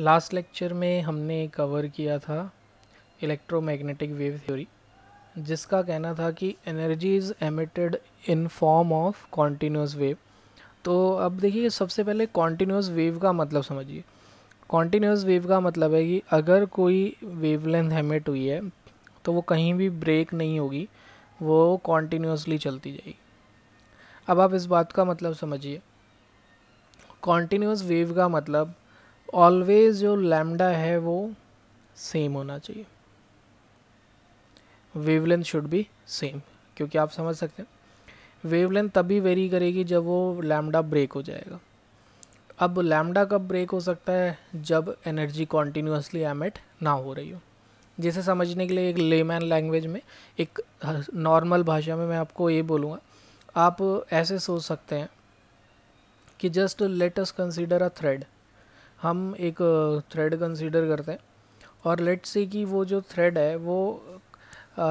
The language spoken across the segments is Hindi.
लास्ट लेक्चर में हमने कवर किया था इलेक्ट्रोमैग्नेटिक वेव थ्योरी जिसका कहना था कि energy is emitted in form of continuous wave तो अब देखिए सबसे पहले कॉन्टीन्यूस वेव का मतलब समझिए कॉन्टीन्यूस वेव का मतलब है कि अगर कोई वेवलेंथ हेमिट हुई है तो वो कहीं भी ब्रेक नहीं होगी वो कॉन्टीन्यूसली चलती जाएगी अब आप इस बात का मतलब समझिए कॉन्टीन्यूस वेव का मतलब ऑलवेज जो लैम्डा है वो सेम होना चाहिए वेवलेंथ शुड बी सेम क्योंकि आप समझ सकते हैं वेवलेंथ तभी वेरी करेगी जब वो लैम्डा ब्रेक हो जाएगा अब लैम्डा कब ब्रेक हो सकता है जब एनर्जी कॉन्टीन्यूसली एमिट ना हो रही हो जिसे समझने के लिए एक लेमैन लैंग्वेज में एक नॉर्मल भाषा में मैं आपको ये बोलूँगा आप ऐसे सोच सकते हैं कि just let us consider a thread हम एक थ्रेड कंसीडर करते हैं और लेट से कि वो जो थ्रेड है वो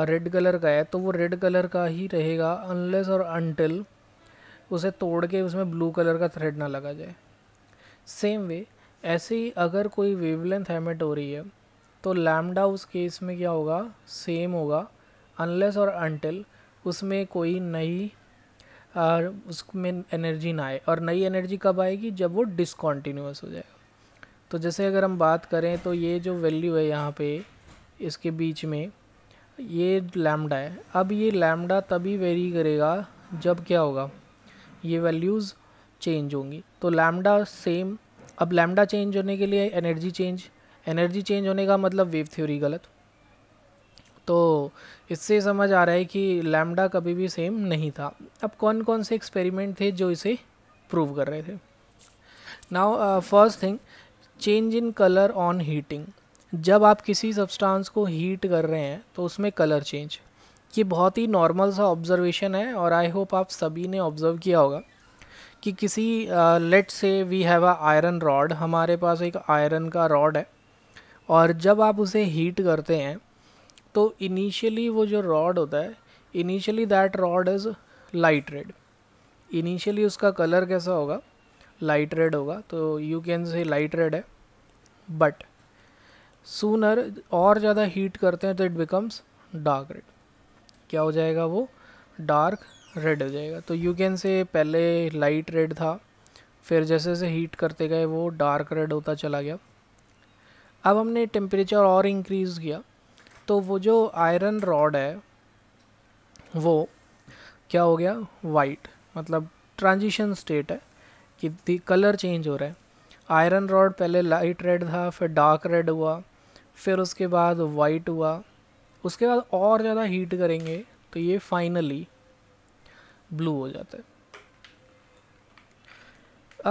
रेड कलर का है तो वो रेड कलर का ही रहेगा अनलेस और अनटिल उसे तोड़ के उसमें ब्लू कलर का थ्रेड ना लगा जाए सेम वे ऐसे ही अगर कोई वेवलेंथ हेमेट हो रही है तो लैमडा उस केस में क्या होगा सेम होगा अनलेस और अनटिल उसमें कोई नई उसमें एनर्जी ना आए और नई एनर्जी कब आएगी जब वो डिसकॉन्टीन्यूस हो जाएगा तो जैसे अगर हम बात करें तो ये जो वैल्यू है यहाँ पे इसके बीच में ये लैमडा है अब ये लैमडा तभी वेरी करेगा जब क्या होगा ये वैल्यूज़ चेंज होंगी तो लैमडा सेम अब लैमडा चेंज होने के लिए एनर्जी चेंज एनर्जी चेंज होने का मतलब वेव थ्योरी गलत तो इससे समझ आ रहा है कि लैमडा कभी भी सेम नहीं था अब कौन कौन से एक्सपेरिमेंट थे जो इसे प्रूव कर रहे थे now first thing change in colour on heating जब आप किसी सब्सटेंस को हीट कर रहे हैं तो उसमें कलर चेंज ये बहुत ही नॉर्मल सा ऑब्जर्वेशन है और आई होप आप सभी ने ऑब्ज़र्व किया होगा कि किसी let say we have a iron rod हमारे पास एक आयरन का रॉड है और जब आप उसे हीट करते हैं तो इनिशियली वो जो रॉड होता है initially that rod is light red initially उसका कलर कैसा होगा लाइट रेड होगा तो you can say light red है बट सूनर और ज़्यादा हीट करते हैं तो इट बिकम्स डार्क रेड क्या हो जाएगा वो डार्क रेड हो जाएगा तो यू कैन से पहले लाइट रेड था फिर जैसे जैसे हीट करते गए वो डार्क रेड होता चला गया अब हमने टेम्परेचर और इंक्रीज़ किया तो वो जो आयरन रॉड है वो क्या हो गया वाइट मतलब ट्रांजिशन स्टेट है कि कलर चेंज हो रहा है आयरन रॉड पहले लाइट रेड था फिर डार्क रेड हुआ फिर उसके बाद वाइट हुआ उसके बाद और ज़्यादा हीट करेंगे तो ये फाइनली ब्लू हो जाता है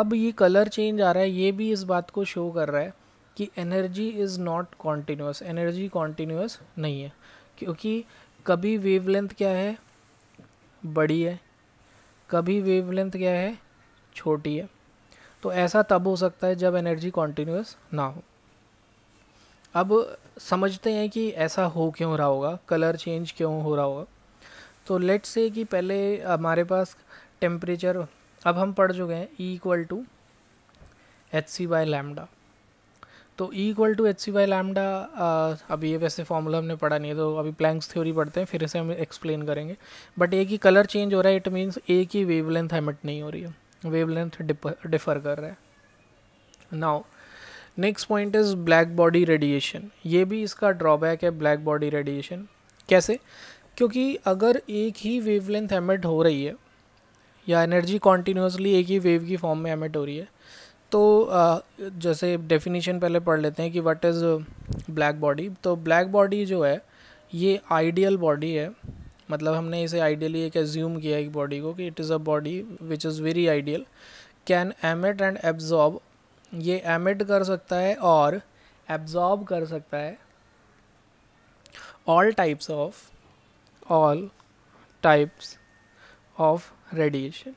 अब ये कलर चेंज आ रहा है ये भी इस बात को शो कर रहा है कि energy is not continuous energy continuous नहीं है क्योंकि कभी वेवलेंथ क्या है बड़ी है कभी वेवलेंथ क्या है छोटी है तो ऐसा तब हो सकता है जब एनर्जी कॉन्टीन्यूस ना हो अब समझते हैं कि ऐसा हो क्यों रहा होगा कलर चेंज क्यों हो रहा होगा तो लेट्स से कि पहले हमारे पास टेम्परेचर अब हम पढ़ चुके हैं E equal to H C by lambda तो E equal to H C by lambda अभी ये वैसे फॉर्मूला हमने पढ़ा नहीं है तो अभी प्लैंक्स थ्योरी पढ़ते हैं फिर इसे हम एक्सप्लेन करेंगे बट एक ही कलर चेंज हो रहा है इट मीन्स ए की वेवलेंथ हेमिट नहीं हो रही है wavelength डिफर कर रहा है now next point is black body radiation ये भी इसका ड्रॉबैक है ब्लैक बॉडी रेडिएशन कैसे क्योंकि अगर एक ही वेवलेंथ एमिट हो रही है या एनर्जी कॉन्टीन्यूसली एक ही वेव की फॉर्म में एमिट हो रही है तो आ, जैसे डेफिनेशन पहले पढ़ लेते हैं कि व्हाट इज़ ब्लैक बॉडी तो ब्लैक बॉडी जो है ये आइडियल बॉडी है मतलब हमने इसे आइडियली एक एज्यूम किया है बॉडी को कि it is a body which is very ideal can emit and absorb ये एमिट कर सकता है और एब्जॉर्ब कर सकता है all types of all types of radiation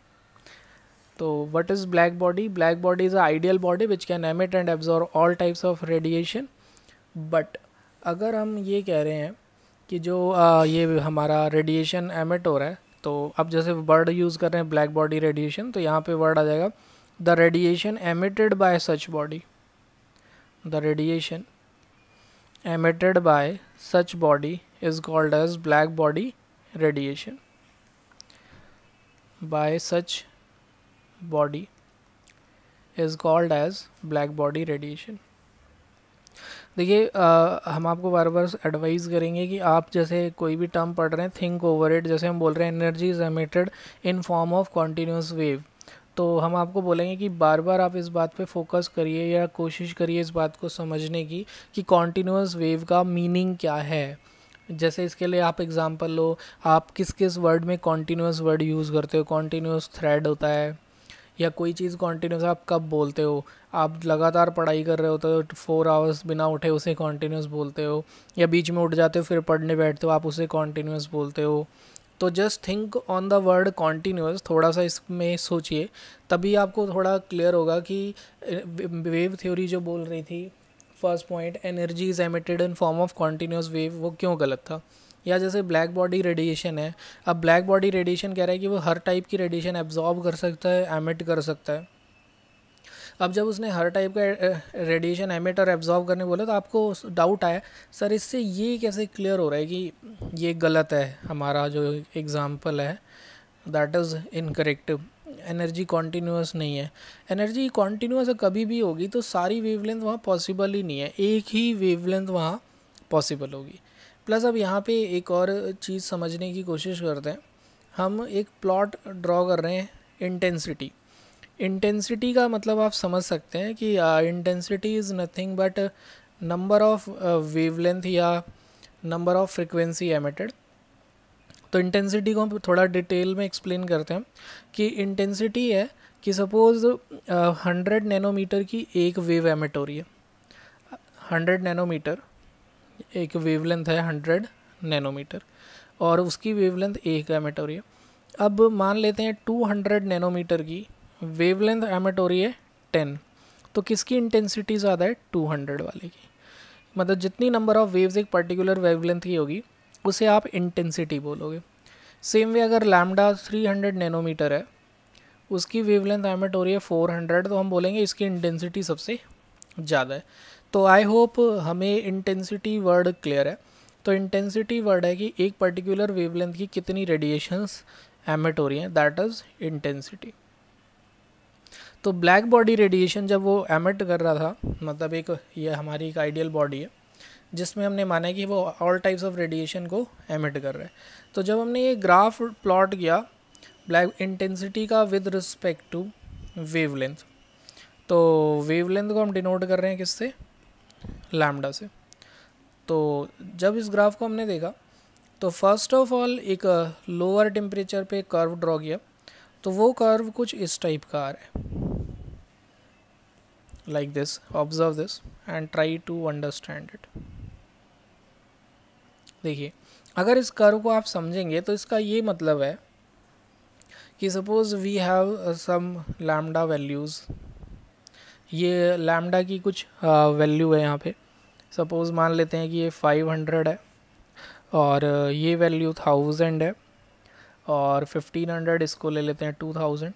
तो what is black body black body is a ideal body which can emit and absorb all types of radiation but अगर हम ये कह रहे हैं कि जो आ, ये हमारा रेडिएशन एमिट हो रहा है तो अब जैसे वर्ड यूज़ कर रहे हैं ब्लैक बॉडी रेडिएशन तो यहाँ पे वर्ड आ जाएगा the radiation emitted by such body the radiation emitted by such body is called as black body radiation by such body is called as black body radiation देखिए हम आपको बार बार एडवाइस करेंगे कि आप जैसे कोई भी टर्म पढ़ रहे हैं थिंक ओवर इट जैसे हम बोल रहे हैं energy is emitted in form of continuous wave तो हम आपको बोलेंगे कि बार बार आप इस बात पे फोकस करिए या कोशिश करिए इस बात को समझने की कि कॉन्टीन्यूस वेव का मीनिंग क्या है जैसे इसके लिए आप एग्ज़ाम्पल लो आप किस किस वर्ड में कॉन्टीन्यूस वर्ड यूज़ करते हो कॉन्टीन्यूस थ्रेड होता है या कोई चीज़ कॉन्टीन्यूस आप कब बोलते हो आप लगातार पढ़ाई कर रहे हो तो फोर आवर्स बिना उठे उसे कॉन्टीन्यूस बोलते हो या बीच में उठ जाते हो फिर पढ़ने बैठते हो आप उसे कॉन्टीन्यूस बोलते हो तो just think on the word continuous थोड़ा सा इसमें सोचिए तभी आपको थोड़ा क्लियर होगा कि वेव थ्योरी जो बोल रही थी first point energy is emitted in form of continuous wave वो क्यों गलत था या जैसे ब्लैक बॉडी रेडिएशन है अब ब्लैक बॉडी रेडिएशन कह रहा है कि वो हर टाइप की रेडिएशन एब्जॉर्ब कर सकता है एमिट कर सकता है अब जब उसने हर टाइप का रेडिएशन एमिट और एब्जॉर्ब करने बोला तो आपको डाउट आया सर इससे ये कैसे क्लियर हो रहा है कि ये गलत है हमारा जो एग्ज़ाम्पल है that is incorrect energy continuous नहीं है एनर्जी कॉन्टीन्यूस कभी भी होगी तो सारी वेवलेंथ वहाँ पॉसिबल ही नहीं है एक ही वेवलेंथ वहाँ पॉसिबल होगी प्लस अब यहाँ पे एक और चीज़ समझने की कोशिश करते हैं हम एक प्लॉट ड्रॉ कर रहे हैं इंटेंसिटी इंटेंसिटी का मतलब आप समझ सकते हैं कि intensity is nothing but number of wavelength या नंबर ऑफ फ्रिक्वेंसी एमिटेड तो इंटेंसिटी को हम थोड़ा डिटेल में एक्सप्लेन करते हैं कि इंटेंसिटी है कि सपोज़ हंड्रेड नैनोमीटर की एक वेव एमिट हो रही है हंड्रेड नैनोमीटर एक वेवलेंथ है हंड्रेड नैनोमीटर और उसकी वेवलेंथ एक एमेटोरी है अब मान लेते हैं टू हंड्रेड नैनोमीटर की वेवलेंथ एमेटोरी है टेन तो किसकी इंटेंसिटी ज़्यादा है टू हंड्रेड वाले की मतलब जितनी नंबर ऑफ़ वेव्स एक पर्टिकुलर वेवलेंथ की होगी उसे आप इंटेंसिटी बोलोगे सेम वे अगर लैमडा थ्री हंड्रेड नैनोमीटर है उसकी वेवलेंथ एमेट हो रही है फोर हंड्रेड तो हम बोलेंगे इसकी इंटेंसिटी सबसे ज़्यादा है तो आई होप हमें इंटेंसिटी वर्ड क्लियर है तो इंटेंसिटी वर्ड है कि एक पर्टिकुलर वेवलेंथ की कितनी रेडिएशंस एमिट हो रही हैं दैट इज़ इंटेंसिटी तो ब्लैक बॉडी रेडिएशन जब वो एमिट कर रहा था मतलब एक ये हमारी एक आइडियल बॉडी है जिसमें हमने माना है कि वो ऑल टाइप्स ऑफ रेडिएशन को एमिट कर रहा है तो जब हमने ये ग्राफ प्लॉट किया ब्लैक इंटेंसिटी का विद रिस्पेक्ट टू वेवलेंथ तो वेवलेंथ को हम डिनोट कर रहे हैं किससे लैमडा से तो जब इस ग्राफ को हमने देखा तो फर्स्ट ऑफ ऑल एक लोअर uh, टेम्परेचर पे कर्व ड्रॉ किया तो वो कर्व कुछ इस टाइप का आ रहा है like this observe this and try to understand it देखिए अगर इस कर्व को आप समझेंगे तो इसका ये मतलब है कि suppose we have some lambda values ये लैमडा की कुछ वैल्यू है यहाँ पे सपोज़ मान लेते हैं कि ये 500 है और ये वैल्यू थाउजेंड है और 1500 इसको ले लेते हैं 2000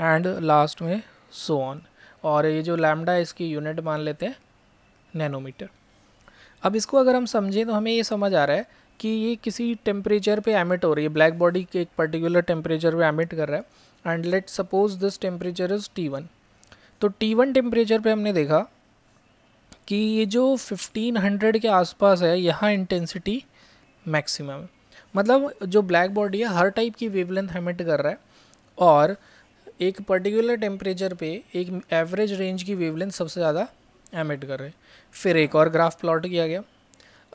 एंड लास्ट में सो so ऑन और ये जो लैमडा है इसकी यूनिट मान लेते हैं नैनोमीटर अब इसको अगर हम समझें तो हमें ये समझ आ रहा है कि ये किसी टेम्परेचर पे एमिट हो रही है ब्लैक बॉडी के एक पर्टिकुलर टेम्परेचर पे एमिट कर रहा है and let suppose this temperature is T one तो टी वन टेम्परेचर पर हमने देखा कि ये जो 1500 के आसपास है यहाँ इंटेंसिटी मैक्सिमम मतलब जो ब्लैक बॉडी है हर टाइप की वेवलेंथ हेमिट कर रहा है और एक पर्टिकुलर टेम्परेचर पे एक एवरेज रेंज की वेवलेंथ सबसे ज़्यादा एमिट कर रहे हैं फिर एक और ग्राफ प्लॉट किया गया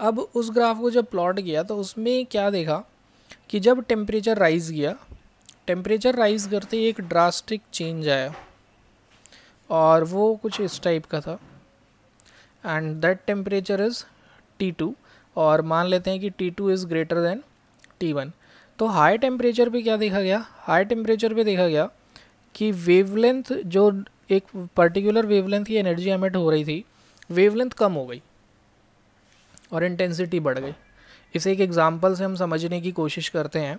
अब उस ग्राफ को जब प्लॉट किया तो उसमें क्या देखा कि जब टेम्परेचर राइज़ किया टेम्परेचर राइज़ करते एक ड्रास्टिक चेंज आया और वो कुछ इस टाइप का था and that temperature is T two और मान लेते हैं कि T two is greater than T one तो हाई टेम्परेचर पे क्या देखा गया हाई टेम्परेचर पे देखा गया कि वेवलेंथ जो एक पर्टिकुलर वेवलेंथ की एनर्जी एमिट हो रही थी वेवलेंथ कम हो गई और इंटेंसिटी बढ़ गई इसे एक एग्ज़ाम्पल से हम समझने की कोशिश करते हैं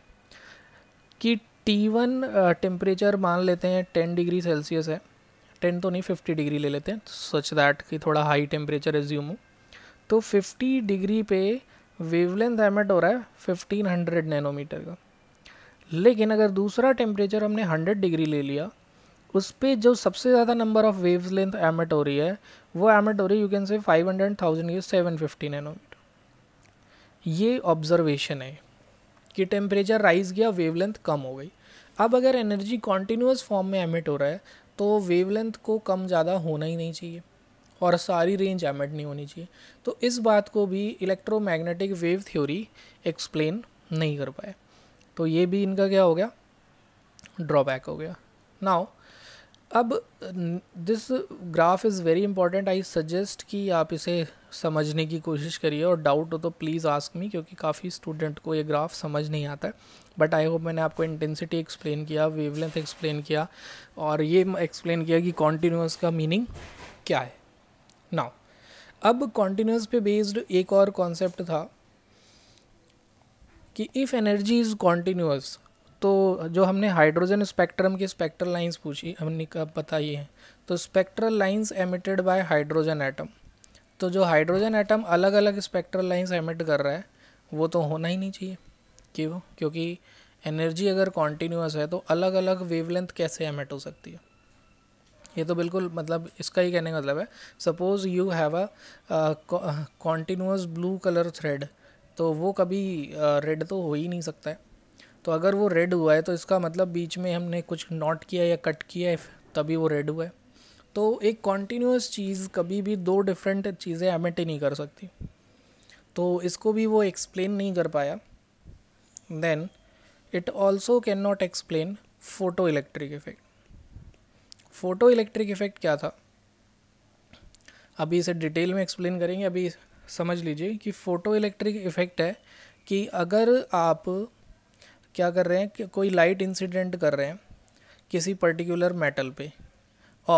कि टी वन टेम्परेचर मान लेते हैं टेन डिग्री सेल्सियस है टेन तो नहीं फिफ्टी डिग्री ले लेते हैं सच तो दैट कि थोड़ा हाई टेम्परेचर रिज्यूम हो तो फिफ्टी डिग्री पे वेवलेंथ एमिट हो रहा है फिफ्टीन हंड्रेड नैनोमीटर का लेकिन अगर दूसरा टेम्परेचर हमने हंड्रेड डिग्री ले लिया उस पर जो सबसे ज़्यादा number of waves length emit हो रही है वो एमिट हो रही है you can say five hundred thousand ये सेवन फिफ्टी नैनोमीटर ये ऑब्जर्वेशन है कि टेम्परेचर राइज गया वेवलेंथ कम हो गई अब अगर एनर्जी कॉन्टीन्यूस फॉर्म में एमिट हो रहा है तो वेवलेंथ को कम ज़्यादा होना ही नहीं चाहिए और सारी रेंज एमिट नहीं होनी चाहिए तो इस बात को भी इलेक्ट्रोमैग्नेटिक वेव थ्योरी एक्सप्लेन नहीं कर पाए तो ये भी इनका क्या हो गया ड्रॉबैक हो गया नाउ अब this graph is very important I suggest कि आप इसे समझने की कोशिश करिए और डाउट हो तो प्लीज़ आस्क मी क्योंकि काफ़ी स्टूडेंट को ये ग्राफ समझ नहीं आता है बट आई होप मैंने आपको इंटेंसिटी एक्सप्लेन किया वेवलेंथ एक्सप्लेन किया और ये एक्सप्लेन किया कि कॉन्टीन्यूस का मीनिंग क्या है नाउ अब कॉन्टीन्यूस पे बेस्ड एक और कॉन्सेप्ट था कि इफ़ एनर्जी इज़ कॉन्टीन्यूस तो जो हमने हाइड्रोजन स्पेक्ट्रम की स्पेक्ट्रल लाइंस पूछी हमने कब बताई है तो spectral lines emitted by hydrogen atom तो जो हाइड्रोजन एटम अलग अलग स्पेक्ट्रल लाइन्स एमिट कर रहा है वो तो होना ही नहीं चाहिए क्यों क्योंकि एनर्जी अगर कॉन्टीन्यूस है तो अलग अलग वेवलेंथ कैसे एमिट हो सकती है ये तो बिल्कुल मतलब इसका ही कहने का मतलब है suppose you have a continuous blue colour thread तो वो कभी रेड uh, तो हो ही नहीं सकता है तो अगर वो रेड हुआ है तो इसका मतलब बीच में हमने कुछ नॉट किया या कट किया है तभी वो रेड हुआ है तो एक कॉन्टीन्यूस चीज़ कभी भी दो डिफरेंट चीज़ें एमिट ही नहीं कर सकती तो इसको भी वो एक्सप्लेन नहीं कर पाया then it also can not explain photo electric effect photo electric effect क्या था अभी इसे डिटेल में एक्सप्लेन करेंगे अभी समझ लीजिए कि फ़ोटो इलेक्ट्रिक इफ़ेक्ट है कि अगर आप क्या कर रहे हैं कि कोई लाइट इंसिडेंट कर रहे हैं किसी पर्टिकुलर मेटल पे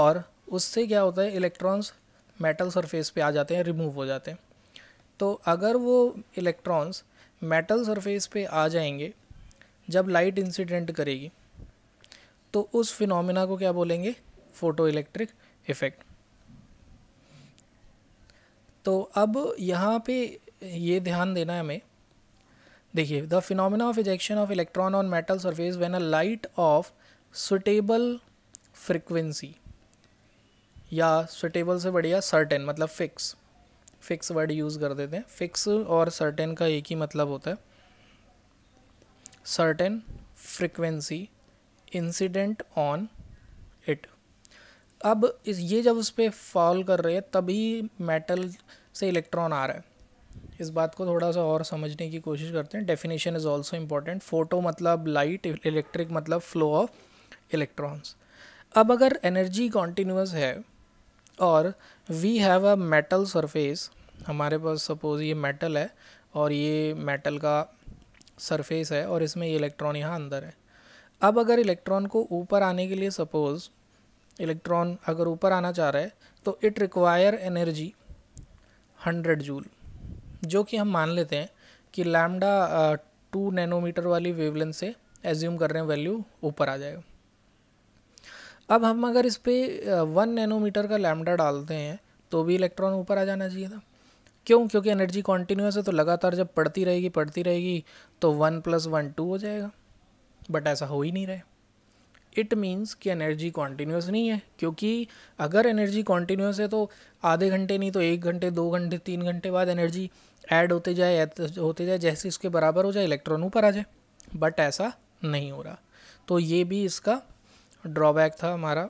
और उससे क्या होता है इलेक्ट्रॉन्स मेटल सरफेस पे आ जाते हैं रिमूव हो जाते हैं तो अगर वो इलेक्ट्रॉन्स मेटल सरफेस पे आ जाएंगे जब लाइट इंसिडेंट करेगी तो उस फिनोमिना को क्या बोलेंगे फ़ोटो इलेक्ट्रिक इफ़ेक्ट तो अब यहाँ पे ये ध्यान देना है हमें देखिए the phenomena of ejection of electron on metal surface when a light of suitable frequency या सुटेबल से बढ़िया सर्टेन मतलब फिक्स फिक्स वर्ड यूज़ कर देते हैं फिक्स और सर्टेन का एक ही मतलब होता है certain frequency incident on it अब इस ये जब उस पर फॉल कर रहे हैं तभी मेटल से इलेक्ट्रॉन आ रहा है इस बात को थोड़ा सा और समझने की कोशिश करते हैं definition is also important photo मतलब लाइट इलेक्ट्रिक मतलब फ्लो ऑफ इलेक्ट्रॉन्स अब अगर एनर्जी कॉन्टीन्यूस है और we have a metal surface हमारे पास सपोज़ ये मेटल है और ये मेटल का सरफेस है और इसमें ये इलेक्ट्रॉन यहाँ अंदर है अब अगर इलेक्ट्रॉन को ऊपर आने के लिए सपोज़ इलेक्ट्रॉन अगर ऊपर आना चाह रहा है तो it require energy hundred joule जो कि हम मान लेते हैं कि लैमडा टू नैनोमीटर वाली वेवलेंथ से एज्यूम कर रहे हैं वैल्यू ऊपर आ जाएगा अब हम अगर इस पर वन नैनोमीटर का लैमडा डालते हैं तो भी इलेक्ट्रॉन ऊपर आ जाना चाहिए था क्यों क्योंकि एनर्जी कॉन्टीन्यूस है तो लगातार जब पड़ती रहेगी पड़ती रहेगी तो वन प्लस वन टू हो जाएगा बट ऐसा हो ही नहीं रहा इट मीन्स कि एनर्जी कॉन्टीन्यूस नहीं है क्योंकि अगर एनर्जी कॉन्टीन्यूस है तो आधे घंटे नहीं तो एक घंटे दो घंटे तीन घंटे बाद एनर्जी ऐड होते जाए होते जाए जैसे इसके बराबर हो जाए इलेक्ट्रॉन ऊपर आ जाए बट ऐसा नहीं हो रहा तो ये भी इसका ड्रॉबैक था हमारा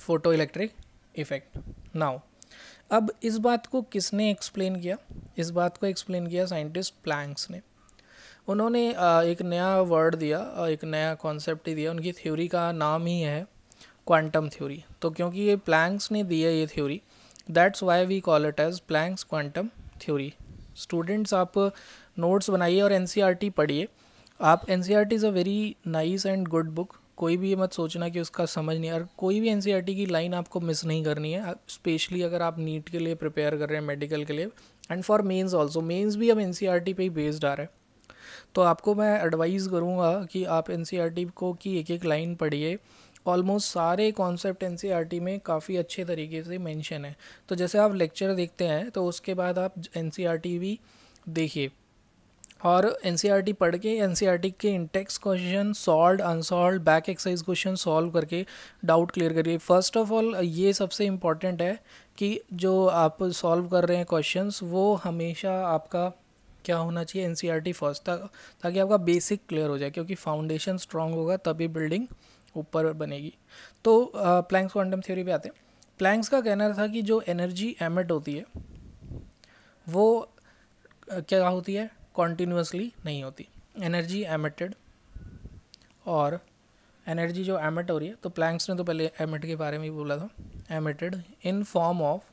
फोटो इलेक्ट्रिक इफ़ेक्ट नाउ अब इस बात को किसने एक्सप्लेन किया इस बात को एक्सप्लेन किया साइंटिस्ट प्लैंक्स ने उन्होंने एक नया वर्ड दिया एक नया कॉन्सेप्ट ही दिया उनकी थ्योरी का नाम ही है क्वांटम थ्योरी तो क्योंकि ये प्लैंक्स ने दिया ये theory that's why we call it as Planck's quantum theory students आप नोट्स बनाइए और एन e पढ़िए आप N C R T is a very nice and good book कोई भी ये मत सोचना कि उसका समझ नहीं और कोई भी एन की लाइन आपको मिस नहीं करनी है स्पेशली अगर आप नीट के लिए प्रिपेयर कर रहे हैं मेडिकल के लिए and for mains also mains भी अब एन पे ही बेस्ड आ रहा है तो आपको मैं एडवाइस करूँगा कि आप एन को की एक एक लाइन पढ़िए ऑलमोस्ट सारे कॉन्सेप्ट एन में काफ़ी अच्छे तरीके से मेंशन है तो जैसे आप लेक्चर देखते हैं तो उसके बाद आप एन भी देखिए और एन e पढ़ के एन e के intext question solve unsolved back exercise question solve करके डाउट क्लियर करिए फर्स्ट ऑफ ऑल ये सबसे इम्पॉर्टेंट है कि जो आप सॉल्व कर रहे हैं क्वेश्चंस वो हमेशा आपका क्या होना चाहिए एन सी फर्स्ट ता, ताकि आपका बेसिक क्लियर हो जाए क्योंकि फाउंडेशन स्ट्रांग होगा तभी बिल्डिंग ऊपर बनेगी तो प्लैंक्स क्वांटम थ्योरी पे आते हैं प्लैंक्स का कहना था कि जो एनर्जी एमिट होती है वो क्या होती है कॉन्टीन्यूसली नहीं होती एनर्जी एमिटेड और एनर्जी जो एमिट हो रही है तो प्लैंक्स ने तो पहले एमिट के बारे में ही बोला था emitted in form of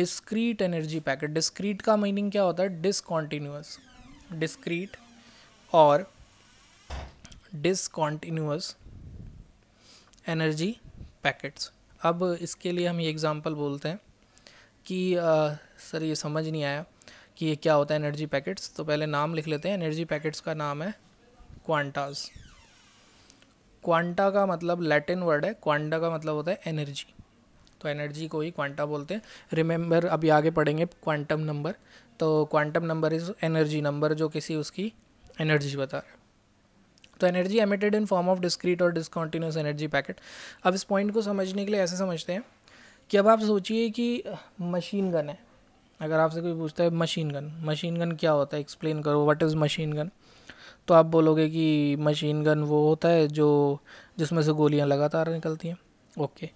discrete energy packet discrete का मीनिंग क्या होता है डिसकॉन्टीन्यूस डिस्क्रीट और डिसकॉन्टीन्यूस एनर्जी पैकेट्स अब इसके लिए हम ये एग्ज़ाम्पल बोलते हैं कि आ, सर ये समझ नहीं आया कि ये क्या होता है एनर्जी पैकेट्स तो पहले नाम लिख लेते हैं एनर्जी पैकेट्स का नाम है क्वांटाज क्वांटा का मतलब लैटिन वर्ड है क्वांटा का मतलब होता है एनर्जी तो एनर्जी को ही क्वांटा बोलते हैं रिमेंबर अभी आगे पढ़ेंगे क्वांटम नंबर तो quantum number is energy number जो किसी उसकी एनर्जी बता रहे तो energy emitted in form of discrete और डिसकॉन्टीन्यूस एनर्जी पैकेट अब इस पॉइंट को समझने के लिए ऐसे समझते हैं कि अब आप सोचिए कि मशीन गन है अगर आपसे कोई पूछता है मशीन गन मशीन गन क्या होता है एक्सप्लेन करो व्हाट इज़ मशीन गन तो आप बोलोगे कि मशीन गन वो होता है जो जिसमें से गोलियां लगातार निकलती हैं ओके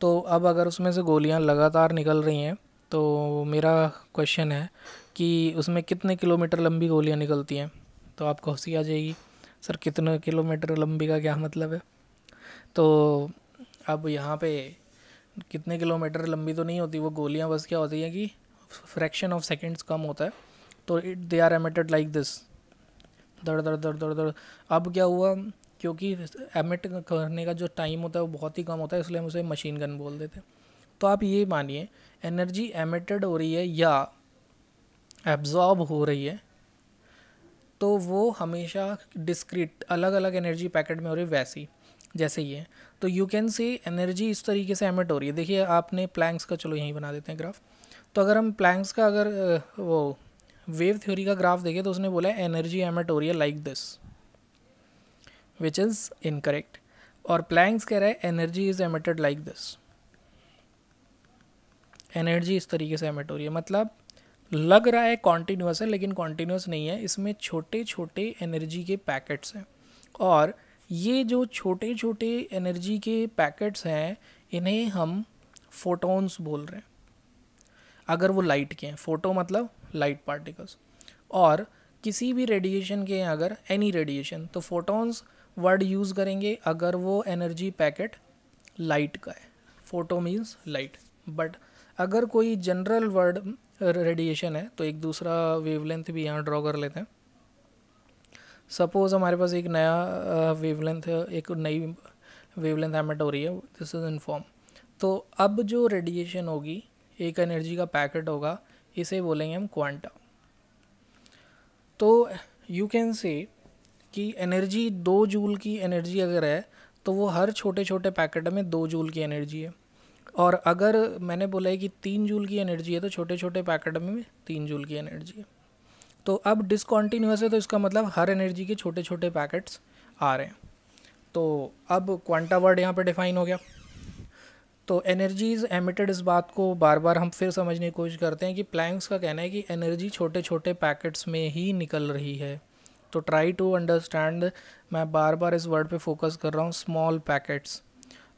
तो अब अगर उसमें से गोलियां लगातार निकल रही हैं तो मेरा क्वेश्चन है कि उसमें कितने किलोमीटर लंबी गोलियां निकलती हैं तो आपको हंसी आ जाएगी सर कितने किलोमीटर लंबी का क्या मतलब है तो अब यहाँ पे कितने किलोमीटर लंबी तो नहीं होती वो गोलियाँ बस क्या होती हैं कि फ्रैक्शन ऑफ सेकेंड्स कम होता है तो it they are emitted like this दड़ दड़ दड़ दड़ दड़ अब क्या हुआ क्योंकि एमिट करने का जो टाइम होता है वो बहुत ही कम होता है इसलिए हम उसे मशीन गन बोल देते हैं तो आप ये मानिए एनर्जी एमिटेड हो रही है या एब्जॉर्ब हो रही है तो वो हमेशा डिस्क्रीट अलग अलग एनर्जी पैकेट में हो रही है वैसी जैसे ये तो यू कैन सी एनर्जी इस तरीके से एमिट हो रही है देखिए आपने प्लैंक्स का चलो यहीं बना देते हैं ग्राफ तो अगर हम प्लैंक्स का अगर वो वेव थ्योरी का ग्राफ देखें तो उसने बोला है एनर्जी एमेटोरियल like this which is incorrect और प्लैंक्स कह रहा है energy is emitted like this energy इस तरीके से एमेटोरियल मतलब लग रहा है कॉन्टीन्यूस है लेकिन कॉन्टीन्यूस नहीं है इसमें छोटे छोटे एनर्जी के पैकेट्स हैं और ये जो छोटे छोटे एनर्जी के पैकेट्स हैं इन्हें हम फोटोन्स बोल रहे हैं अगर वो लाइट के हैं फोटो मतलब लाइट पार्टिकल्स और किसी भी रेडिएशन के हैं अगर एनी रेडिएशन तो फोटोन्स वर्ड यूज़ करेंगे अगर वो एनर्जी पैकेट लाइट का है फोटो मीन्स लाइट बट अगर कोई जनरल वर्ड रेडिएशन है तो एक दूसरा वेवलेंथ भी यहाँ ड्रॉ कर लेते हैं सपोज़ हमारे पास एक नया वेवलेंथ एक नई वेवलेंथ एमेट हो रही है दिस इज़ इन फॉर्म तो अब जो रेडिएशन होगी एक एनर्जी का पैकेट होगा इसे बोलेंगे हम क्वांटा तो यू कैन से कि एनर्जी दो जूल की एनर्जी अगर है तो वो हर छोटे छोटे पैकेट में दो जूल की एनर्जी है और अगर मैंने बोला है कि तीन जूल की एनर्जी है तो छोटे छोटे पैकेट में तीन जूल की एनर्जी है तो अब डिसकॉन्टीन्यूस है तो इसका मतलब हर एनर्जी के छोटे छोटे पैकेट्स आ रहे हैं तो अब क्वांटा वर्ड यहाँ पर डिफाइन हो गया तो एनर्जीज एमिटेड इस बात को बार बार हम फिर समझने की कोशिश करते हैं कि प्लैंक्स का कहना है कि एनर्जी छोटे छोटे पैकेट्स में ही निकल रही है तो ट्राई टू अंडरस्टैंड मैं बार बार इस वर्ड पे फोकस कर रहा हूँ स्मॉल पैकेट्स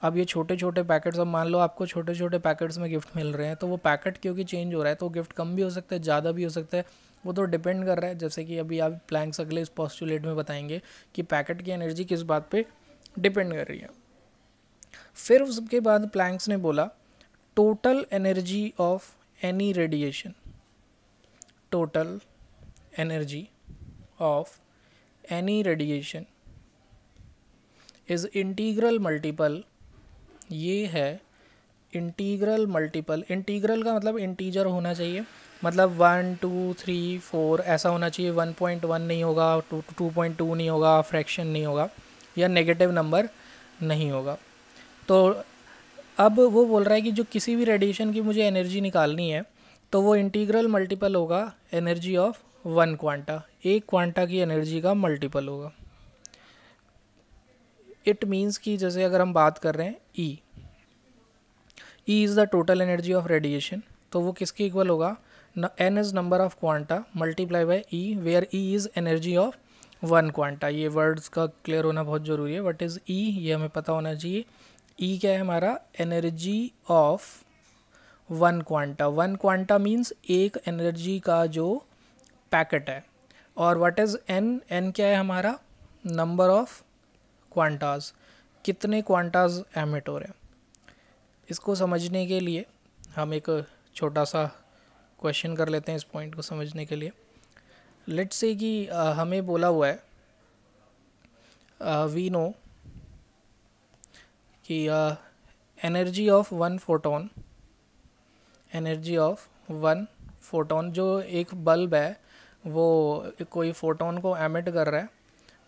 अब ये छोटे छोटे पैकेट्स अब मान लो आपको छोटे छोटे पैकेट्स में गिफ्ट मिल रहे हैं तो वो पैकेट क्योंकि चेंज हो रहा है तो गिफ्ट कम भी हो सकता है ज़्यादा भी हो सकता है वो तो डिपेंड कर रहा है जैसे कि अभी आप प्लैंक्स अगले इस पॉस्टुलेट में बताएंगे कि पैकेट की एनर्जी किस बात पर डिपेंड कर रही है फिर उसके बाद प्लैंक्स ने बोला total energy of any radiation total energy of any radiation is integral multiple ये है इंटीग्रल मल्टीपल इंटीग्रल का मतलब इंटीजर होना चाहिए मतलब वन टू थ्री फोर ऐसा होना चाहिए वन पॉइंट वन नहीं होगा टू टू पॉइंट टू नहीं होगा फ्रैक्शन नहीं होगा या नेगेटिव नंबर नहीं होगा तो अब वो बोल रहा है कि जो किसी भी रेडिएशन की मुझे एनर्जी निकालनी है तो वो इंटीग्रल मल्टीपल होगा एनर्जी ऑफ वन क्वांटा एक क्वांटा की एनर्जी का मल्टीपल होगा इट मीन्स कि जैसे अगर हम बात कर रहे हैं E E is the total energy of radiation तो वो किसके इक्वल होगा N is number of quanta multiply by E where E is energy of one quanta ये वर्ड्स का क्लियर होना बहुत ज़रूरी है वट इज़ ई ये हमें पता होना चाहिए ई e क्या है हमारा energy of one quanta one quanta means एक एनर्जी का जो पैकेट है और व्हाट इज़ एन एन क्या है हमारा नंबर ऑफ क्वांटाज कितने क्वांटाज एमिट हो रहे हैं इसको समझने के लिए हम एक छोटा सा क्वेश्चन कर लेते हैं इस पॉइंट को समझने के लिए लेट्स से कि हमें बोला हुआ है वी नो कि energy of one photon energy of one photon जो एक बल्ब है वो कोई फोटोन को एमिट कर रहा है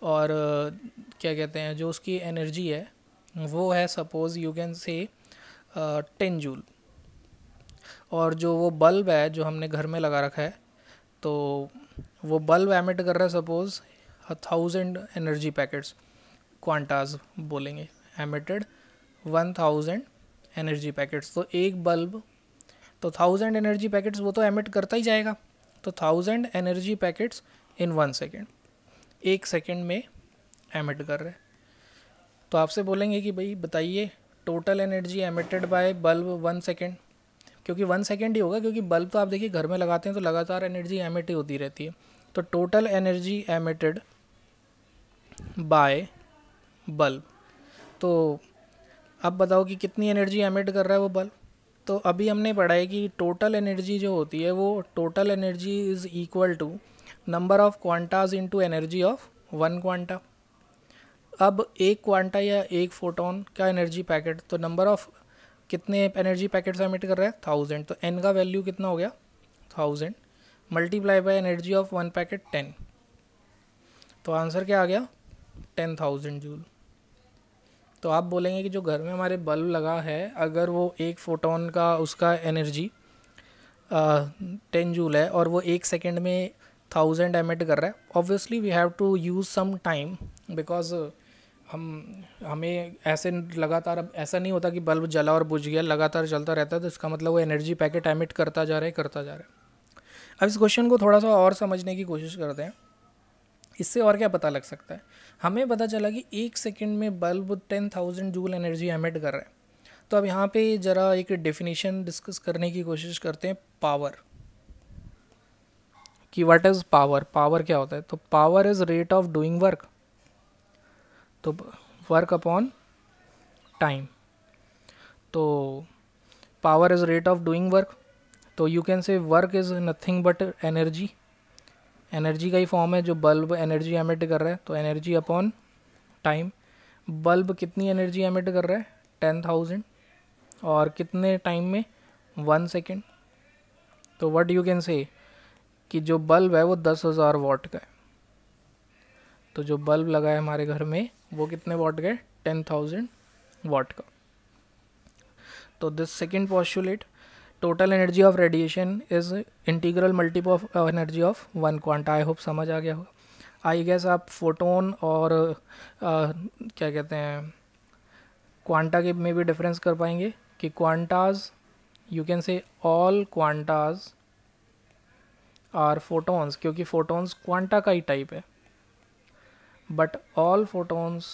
और uh, क्या कहते हैं जो उसकी एनर्जी है वो है suppose you can say ten joule और जो वो बल्ब है जो हमने घर में लगा रखा है तो वो बल्ब एमिट कर रहा है suppose thousand energy packets quantas बोलेंगे emitted one thousand energy packets तो एक बल्ब तो थाउजेंड एनर्जी पैकेट्स वो तो एमिट करता ही जाएगा तो thousand energy packets in one second एक सेकेंड में एमिट कर रहे तो आपसे बोलेंगे कि भाई बताइए total energy emitted by bulb one second क्योंकि वन सेकेंड ही होगा क्योंकि बल्ब तो आप देखिए घर में लगाते हैं तो लगातार एनर्जी एमिट ही होती रहती है तो total energy emitted by bulb तो अब बताओ कि कितनी एनर्जी एमिट कर रहा है वो बल्ब तो अभी हमने पढ़ा है कि टोटल एनर्जी जो होती है वो total energy is equal to number of quantas into energy of one quanta अब एक क्वांटा या एक फोटोन का एनर्जी पैकेट तो नंबर ऑफ कितने एनर्जी पैकेट्स एमिट कर रहा है थाउजेंड तो एन का वैल्यू कितना हो गया thousand multiply by energy of one packet ten तो आंसर क्या आ गया टेन थाउजेंड जूल तो आप बोलेंगे कि जो घर में हमारे बल्ब लगा है अगर वो एक फोटोन का उसका एनर्जी टेन जूल है और वो एक सेकेंड में थाउजेंड एमिट कर रहा है obviously we have to use some time because हम हमें ऐसे लगातार अब ऐसा नहीं होता कि बल्ब जला और बुझ गया लगातार जलता रहता है तो इसका मतलब वो एनर्जी पैकेट एमिट करता जा रहा है करता जा रहा है अब इस क्वेश्चन को थोड़ा सा और समझने की कोशिश करते हैं इससे और क्या पता लग सकता है हमें पता चला कि एक सेकेंड में bulb ten thousand joule energy emit कर रहा है तो अब यहाँ पे ज़रा एक डेफिनेशन डिस्कस करने की कोशिश करते हैं पावर कि व्हाट इज़ पावर पावर क्या होता है तो power is rate of doing work तो वर्क अपॉन टाइम तो power is rate of doing work तो you can say work is nothing but energy energy का ही फॉर्म है जो बल्ब एनर्जी एमिट कर रहा है तो एनर्जी अपॉन टाइम बल्ब कितनी एनर्जी एमिट कर रहा है टेन थाउजेंड और कितने टाइम में वन सेकेंड तो वट यू कैन से कि जो बल्ब है वो दस हज़ार वाट का है तो जो बल्ब लगा है हमारे घर में वो कितने वाट का है टेन थाउजेंड वाट का तो this second postulate total energy of radiation is integral multiple of energy of one quanta I hope समझ आ गया होगा आई गेस आप फोटोन और आ, क्या कहते हैं क्वांटा के में भी डिफरेंस कर पाएंगे कि quantas you can say all quantas are photons क्योंकि फोटोन्स क्वांटा का ही टाइप है बट ऑल फोटोन्स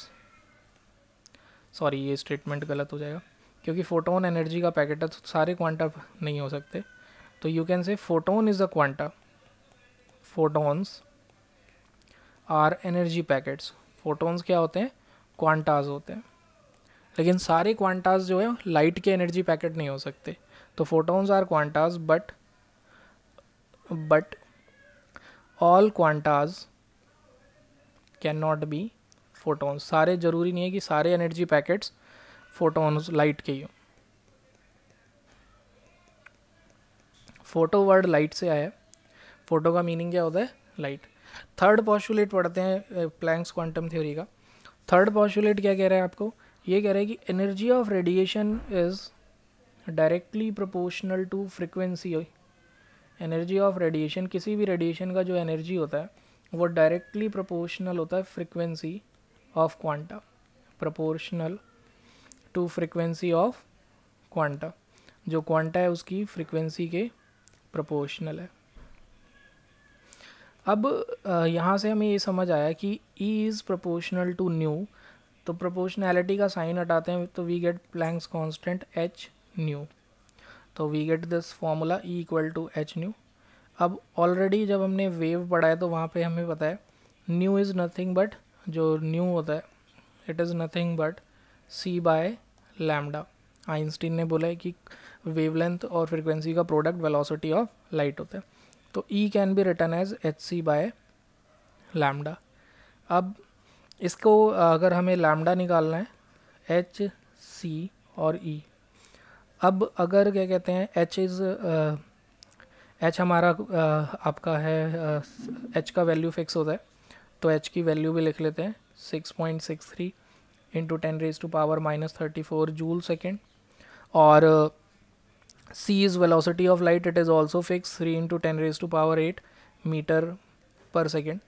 सॉरी ये स्टेटमेंट गलत हो जाएगा क्योंकि फ़ोटोन एनर्जी का पैकेट है तो सारे क्वांटा नहीं हो सकते तो you can say photon is a quanta photons are energy packets photons क्या होते हैं क्वांटाज होते हैं लेकिन सारे क्वांटाज जो है लाइट के एनर्जी पैकेट नहीं हो सकते तो photons are quantas but but all quantas can not be photons सारे ज़रूरी नहीं है कि सारे एनर्जी पैकेट्स फोटोन्स लाइट के ही फोटो वर्ड लाइट से आया फोटो का मीनिंग क्या होता है लाइट थर्ड पॉस्टुलेट पढ़ते हैं प्लैंक्स क्वांटम थ्योरी का थर्ड पॉस्टुलेट क्या कह रहा है आपको ये कह रहा है कि energy of radiation is directly proportional to frequency energy of radiation किसी भी रेडिएशन का जो एनर्जी होता है वो डायरेक्टली प्रोपोर्शनल होता है frequency of quantum proportional to frequency of quanta जो क्वांटा है उसकी फ्रिक्वेंसी के प्रोपोर्शनल है अब यहाँ से हमें ये समझ आया कि E is proportional to nu तो प्रोपोर्शनैलिटी का साइन हटाते हैं तो we get Planck's constant H nu तो we get this formula E equal to H nu अब ऑलरेडी जब हमने वेव पढ़ाया तो वहाँ पे हमें पता है न्यू इज़ नथिंग बट जो न्यू होता है it is nothing but C by lambda Einstein ने बोला है कि वेवलेंथ और फ्रिक्वेंसी का प्रोडक्ट वेलोसिटी ऑफ लाइट होता है तो E can be written as H C by lambda अब इसको अगर हमें लैमडा निकालना है एच सी और ई e. अब अगर क्या कहते हैं एच इज़ एच हमारा uh, आपका है एच uh, का वैल्यू फिक्स होता है तो एच की वैल्यू भी लिख लेते हैं six point six three into ten raise to power minus thirty four joule second और C is velocity of light it is also fix three into ten raise to power eight metre per second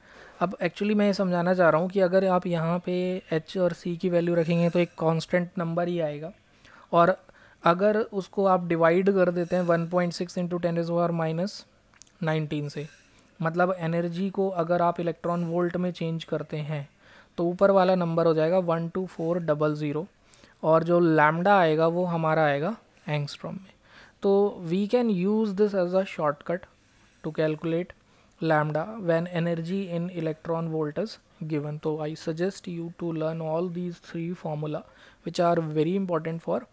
अब एक्चुअली मैं ये समझाना चाह रहा हूँ कि अगर आप यहाँ पे एच और सी की वैल्यू रखेंगे तो एक कांस्टेंट नंबर ही आएगा और अगर उसको आप डिवाइड कर देते हैं one point six into ten raise power minus nineteen से मतलब एनर्जी को अगर आप इलेक्ट्रॉन वोल्ट में चेंज करते हैं तो ऊपर वाला नंबर हो जाएगा one two four double zero और जो लैमडा आएगा वो हमारा आएगा एंगस्ट्रॉम में तो we can use this as a shortcut to calculate lambda when energy in electron volts given तो I suggest you to learn all these three formula which are very important for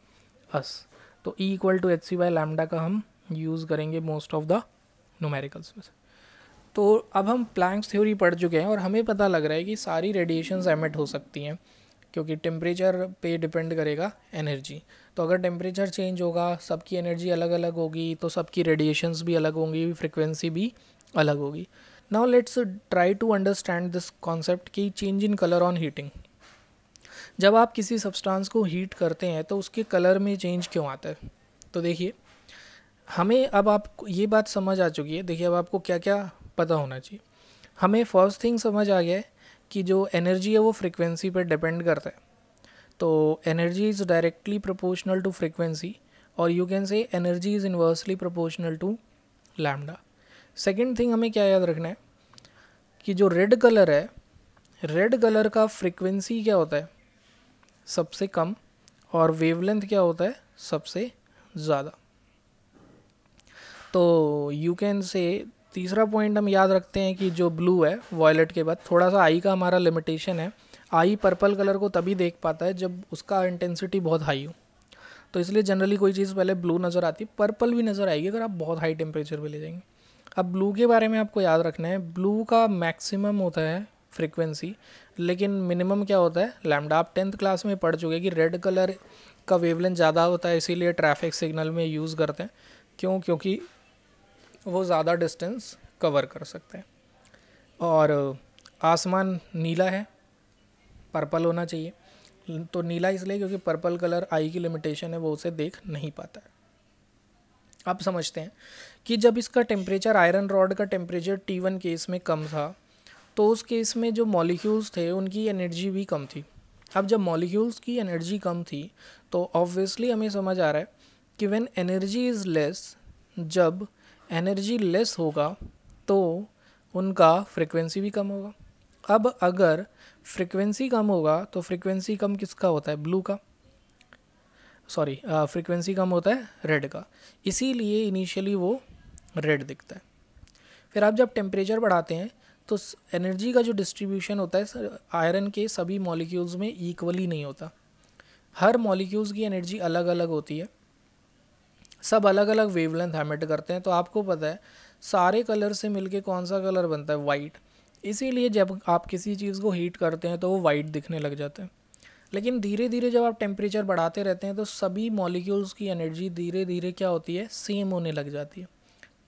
us तो E equal to H C lambda का हम यूज़ करेंगे मोस्ट ऑफ द नोमेरिकल्स में से तो अब हम प्लैंक्स थ्योरी पढ़ चुके हैं और हमें पता लग रहा है कि सारी रेडिएशन एमिट हो सकती हैं क्योंकि टेम्परेचर पे डिपेंड करेगा एनर्जी तो अगर टेम्परेचर चेंज होगा सबकी एनर्जी अलग अलग होगी तो सबकी रेडिएशंस भी अलग होंगी फ्रिक्वेंसी भी अलग होगी now let's try to understand this concept की change in colour on heating जब आप किसी सब्सटेंस को हीट करते हैं तो उसके कलर में चेंज क्यों आता है तो देखिए हमें अब आप ये बात समझ आ चुकी है देखिए अब आपको क्या क्या पता होना चाहिए हमें फर्स्ट थिंग समझ आ गया है कि जो एनर्जी है वो फ्रिक्वेंसी पर डिपेंड करता है तो energy is directly proportional to frequency और you can say energy is inversely proportional to lambda second thing हमें क्या याद रखना है कि जो रेड कलर है रेड कलर का फ्रिक्वेंसी क्या होता है सबसे कम और वेवलेंथ क्या होता है सबसे ज़्यादा तो यू कैन से तीसरा पॉइंट हम याद रखते हैं कि जो ब्लू है वॉयलेट के बाद थोड़ा सा आई का हमारा लिमिटेशन है आई पर्पल कलर को तभी देख पाता है जब उसका इंटेंसिटी बहुत हाई हो तो इसलिए जनरली कोई चीज़ पहले ब्लू नज़र आती पर्पल भी नज़र आएगी अगर आप बहुत हाई टेम्परेचर पर ले जाएंगे अब ब्लू के बारे में आपको याद रखना है ब्लू का मैक्सिमम होता है फ्रिक्वेंसी लेकिन मिनिमम क्या होता है लैमडा आप टेंथ क्लास में पढ़ चुके कि रेड कलर का वेवलेंथ ज़्यादा होता है इसीलिए ट्रैफिक सिग्नल में यूज़ करते हैं क्यों क्योंकि वो ज़्यादा डिस्टेंस कवर कर सकते हैं और आसमान नीला है पर्पल होना चाहिए तो नीला इसलिए क्योंकि पर्पल कलर आई की लिमिटेशन है वो उसे देख नहीं पाता है आप समझते हैं कि जब इसका टेम्परेचर आयरन रॉड का टेम्परेचर टी वन केस में कम था तो उस केस में जो मॉलिक्यूल्स थे उनकी एनर्जी भी कम थी अब जब मॉलिक्यूल्स की एनर्जी कम थी तो ऑब्वियसली हमें समझ आ रहा है कि व्हेन एनर्जी इज़ लेस जब एनर्जी लेस होगा तो उनका फ्रिक्वेंसी भी कम होगा अब अगर फ्रिक्वेंसी कम होगा तो फ्रिक्वेंसी कम किसका होता है ब्लू का सॉरी फ्रिक्वेंसी कम होता है रेड का इसीलिए इनिशियली वो रेड दिखता है फिर आप जब टेम्परेचर बढ़ाते हैं तो एनर्जी का जो डिस्ट्रीब्यूशन होता है आयरन के सभी मॉलिक्यूल्स में इक्वली नहीं होता हर मॉलिक्यूल्स की एनर्जी अलग अलग होती है सब अलग अलग वेवलेंथ एमिट करते हैं तो आपको पता है सारे कलर से मिलके कौन सा कलर बनता है वाइट इसीलिए जब आप किसी चीज़ को हीट करते हैं तो वो वाइट दिखने लग जाते हैं लेकिन धीरे धीरे जब आप टेम्परेचर बढ़ाते रहते हैं तो सभी मॉलिक्यूल्स की एनर्जी धीरे धीरे क्या होती है सेम होने लग जाती है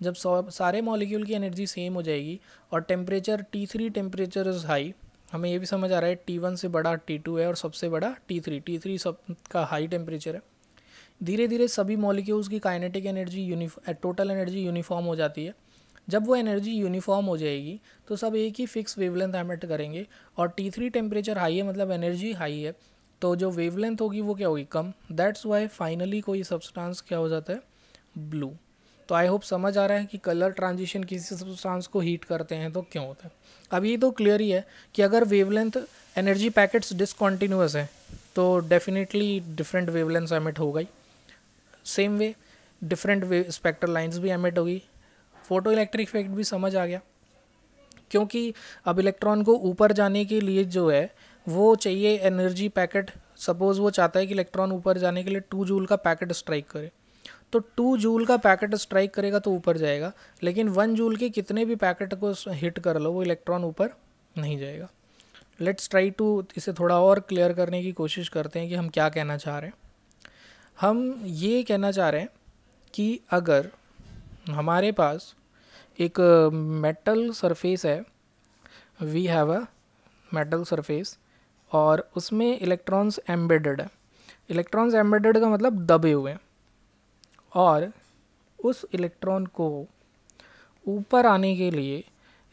जब सारे मॉलिक्यूल की एनर्जी सेम हो जाएगी और temperature T three temperature is high हमें ये भी समझ आ रहा है टी वन से बड़ा टी टू है और सबसे बड़ा टी थ्री टी थ्री सब का हाई टेम्परेचर है धीरे धीरे सभी मॉलिक्यूल्स की काइनेटिक एनर्जी यूनिफॉ टोटल एनर्जी यूनिफॉर्म हो जाती है जब वो एनर्जी यूनिफॉर्म हो जाएगी तो सब एक ही फिक्स वेवलेंथ एमिट करेंगे और टी थ्री टेम्परेचर हाई है मतलब एनर्जी हाई है तो जो वेवलेंथ होगी वो क्या होगी कम दैट्स वाई फाइनली कोई सब्सटेंस क्या हो जाता है ब्लू तो आई होप समझ आ रहा है कि कलर ट्रांजिशन किसी सब्सटेंस को हीट करते हैं तो क्यों होता है अब ये तो क्लियर ही है कि अगर वेवलेंथ एनर्जी पैकेट्स डिसकॉन्टीन्यूस हैं तो डेफिनेटली डिफरेंट वेवलेंथ एमिट हो गई same way different way spectral lines भी एमिट होगी फोटो इलेक्ट्रिक इफेक्ट भी समझ आ गया क्योंकि अब इलेक्ट्रॉन को ऊपर जाने के लिए जो है वो चाहिए एनर्जी पैकेट सपोज़ वो चाहता है कि इलेक्ट्रॉन ऊपर जाने के लिए टू जूल का पैकेट स्ट्राइक करे तो टू जूल का पैकेट स्ट्राइक करेगा तो ऊपर जाएगा लेकिन वन जूल के कितने भी पैकेट को हिट कर लो वो इलेक्ट्रॉन ऊपर नहीं जाएगा लेट्स ट्राई टू इसे थोड़ा और क्लियर करने की कोशिश करते हैं कि हम क्या कहना चाह रहे हैं हम ये कहना चाह रहे हैं कि अगर हमारे पास एक मेटल सरफेस है we have a metal surface और उसमें इलेक्ट्रॉन्स एम्बेडेड है इलेक्ट्रॉन्स एम्बेडेड का मतलब दबे हुए हैं और उस इलेक्ट्रॉन को ऊपर आने के लिए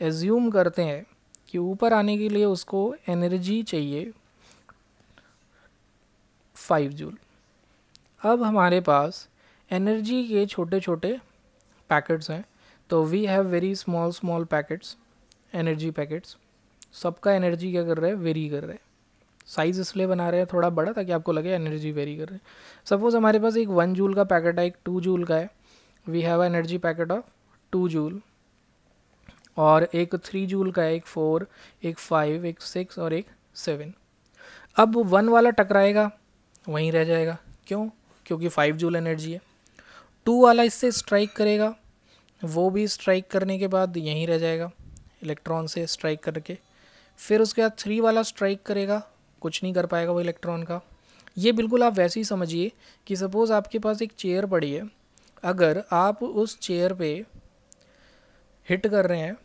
एज्यूम करते हैं कि ऊपर आने के लिए उसको एनर्जी चाहिए फाइव जूल अब हमारे पास एनर्जी के छोटे छोटे पैकेट्स हैं तो we have very small small packets energy packets सबका एनर्जी क्या कर रहा है वेरी कर रहा है साइज़ इसलिए बना रहे हैं थोड़ा बड़ा ताकि आपको लगे एनर्जी वेरी कर रहे हैं सपोज़ हमारे पास एक वन जूल का पैकेट है एक टू जूल का है we have energy packet of two joule और एक थ्री जूल का है एक फोर एक फाइव एक सिक्स और एक सेवन अब वन वाला टकराएगा वहीं रह जाएगा क्यों क्योंकि फाइव जूल एनर्जी है टू वाला इससे स्ट्राइक करेगा वो भी स्ट्राइक करने के बाद यहीं रह जाएगा इलेक्ट्रॉन से स्ट्राइक करके फिर उसके बाद थ्री वाला स्ट्राइक करेगा कुछ नहीं कर पाएगा वो इलेक्ट्रॉन का ये बिल्कुल आप वैसे ही समझिए कि सपोज़ आपके पास एक चेयर पड़ी है अगर आप उस चेयर पे हिट कर रहे हैं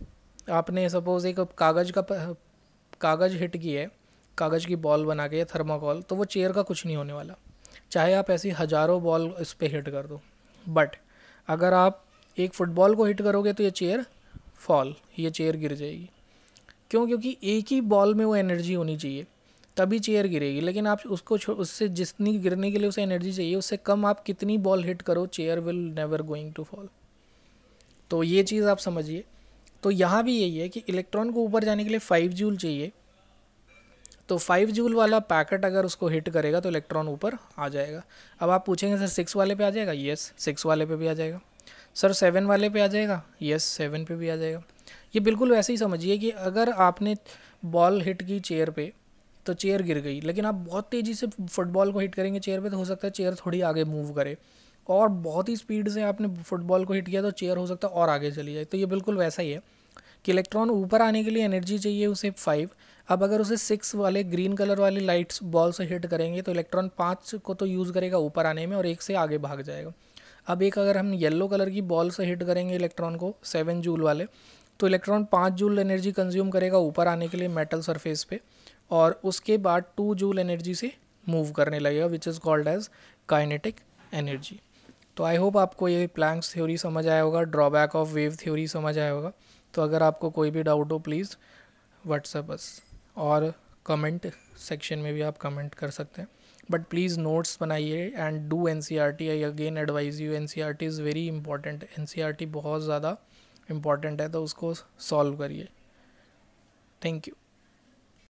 आपने सपोज़ एक कागज़ का कागज़ हिट किया है कागज़ की बॉल बना के थर्माकॉल तो वो चेयर का कुछ नहीं होने वाला चाहे आप ऐसी हज़ारों बॉल इस पर हिट कर दो बट अगर आप एक फ़ुटबॉल को हिट करोगे तो ये चेयर फॉल ये चेयर गिर जाएगी क्यों क्योंकि एक ही बॉल में वो एनर्जी होनी चाहिए तभी चेयर गिरेगी लेकिन आप उसको उससे जितनी गिरने के लिए उसे एनर्जी चाहिए उससे कम आप कितनी बॉल हिट करो chair will never going to fall तो ये चीज़ आप समझिए तो यहाँ भी यही है कि इलेक्ट्रॉन को ऊपर जाने के लिए फाइव जूल चाहिए तो फाइव जूल वाला पैकेट अगर उसको हिट करेगा तो इलेक्ट्रॉन ऊपर आ जाएगा अब आप पूछेंगे सर सिक्स वाले पे आ जाएगा यस सिक्स वाले पे भी आ जाएगा सर सेवन वाले पे आ जाएगा यस सेवन पे भी आ जाएगा ये बिल्कुल वैसे ही समझिए कि अगर आपने बॉल हिट की चेयर पे तो चेयर गिर गई लेकिन आप बहुत तेज़ी से फुटबॉल को हिट करेंगे चेयर पर तो हो सकता है चेयर थोड़ी आगे मूव करे और बहुत ही स्पीड से आपने फुटबॉल को हिट किया तो चेयर हो सकता है और आगे चली जाए तो ये बिल्कुल वैसा ही है कि इलेक्ट्रॉन ऊपर आने के लिए एनर्जी चाहिए उसे फाइव अब अगर उसे सिक्स वाले ग्रीन कलर वाले लाइट्स बॉल से हिट करेंगे तो इलेक्ट्रॉन पाँच को तो यूज़ करेगा ऊपर आने में और एक से आगे भाग जाएगा अब एक अगर हम येलो कलर की बॉल से हिट करेंगे इलेक्ट्रॉन को सेवन जूल वाले तो इलेक्ट्रॉन पाँच जूल एनर्जी कंज्यूम करेगा ऊपर आने के लिए मेटल सरफेस पे और उसके बाद टू जूल एनर्जी से मूव करने लगेगा which is called as kinetic energy तो आई होप आपको ये प्लैंक्स थ्योरी समझ आया होगा ड्रॉबैक ऑफ वेव थ्योरी समझ आया होगा तो अगर आपको कोई भी डाउट हो प्लीज़ व्हाट्सएप बस और कमेंट सेक्शन में भी आप कमेंट कर सकते हैं बट प्लीज़ नोट्स बनाइए and do N C R T I again advise you N C R T is very important N C R T बहुत ज़्यादा इम्पॉर्टेंट है तो उसको सॉल्व करिए थैंक यू